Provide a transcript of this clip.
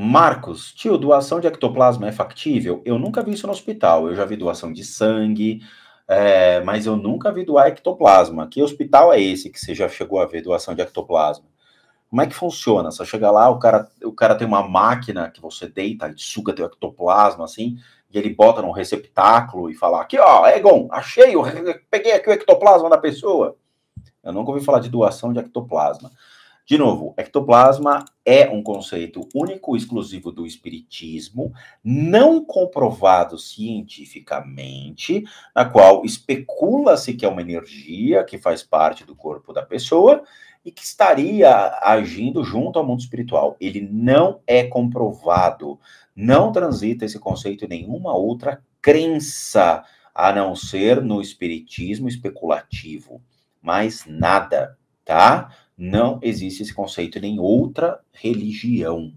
Marcos, tio, doação de ectoplasma é factível? Eu nunca vi isso no hospital. Eu já vi doação de sangue, é, mas eu nunca vi doar ectoplasma. Que hospital é esse que você já chegou a ver doação de ectoplasma? Como é que funciona? Você chega lá, o cara, o cara tem uma máquina que você deita, e suga teu ectoplasma, assim, e ele bota num receptáculo e fala, aqui, ó, Egon, achei, eu peguei aqui o ectoplasma da pessoa. Eu nunca ouvi falar de doação de ectoplasma. De novo, ectoplasma é um conceito único, exclusivo do Espiritismo, não comprovado cientificamente, na qual especula-se que é uma energia que faz parte do corpo da pessoa e que estaria agindo junto ao mundo espiritual. Ele não é comprovado, não transita esse conceito em nenhuma outra crença, a não ser no Espiritismo especulativo. Mais nada, tá? Não existe esse conceito em outra religião.